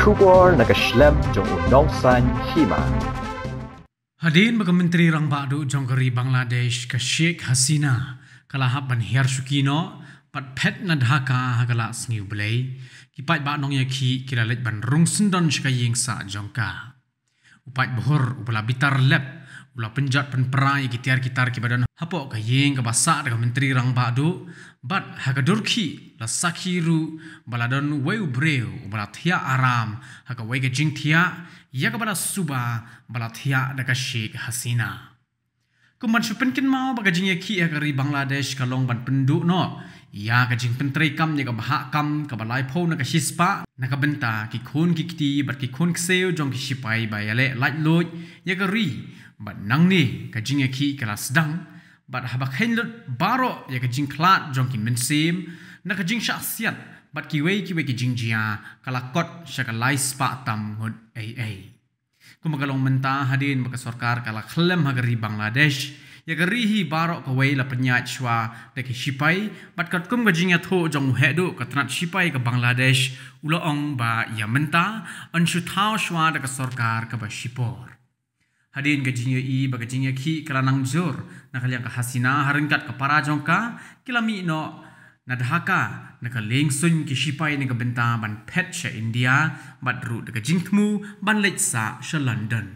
Kubur nagaslem jong unong san hima. Hadirin Menteri Rang Badu jong keri Bangladesh ke Sheikh Hasina kalahap ban Hyar Sukino pat pet na dhaka hagala sngiu blei ki pat ba nong ya ki kira let ban rung sundon shka yingsa jong ka upat bohor upala bitar lep ula penjat pen perai tiar kitar ki badan hapo ka yeng ka basa ka menteri rang ba do bat ha ka durki la sakiru baladon wei u breu bala thia aram ha ka wei jing thia ya ka bala suba bala thia da ka shik hasina ku man shupen kin mau ba gajing ya ki agari bangladesh ka long ban pendu no ya kajing pentrei kam ni ka bha kam ka balai pho na ka shispa na ka benta ki khun ki kti bat ki khun kseu jong ki shipai ba yale light loot ya ga ri bat nang ni ka jing ki ka las dang bat ha ba lut baro ya ka jing klat jong ki men sim na ka jing sha sian bat ki wei ki wei ki jing jia ka la kot sha ka lai spa tam ngot ai ai Kumagalong mentang hadin baka sorkar kala khlem hagari Bangladesh. Ya gari hi barok ka wei la penyat shwa deki shipai. Bat kat kum gajinya tho jong uhedu katanat shipai ka Bangladesh. Ula ong ba ya menta anshu thao shwa deka sorkar ka ba shipor. Hadin gajinya i ba gajinya ki kala nang zur. Nakal yang ka hasina harinkat ka para jong ka kila no นัดฮักะนักเลงซุนกิชิปายนักบินตาบันเพชรอินเดียบัดรูดกับจิงทมูบันเลจซาชลอนดอน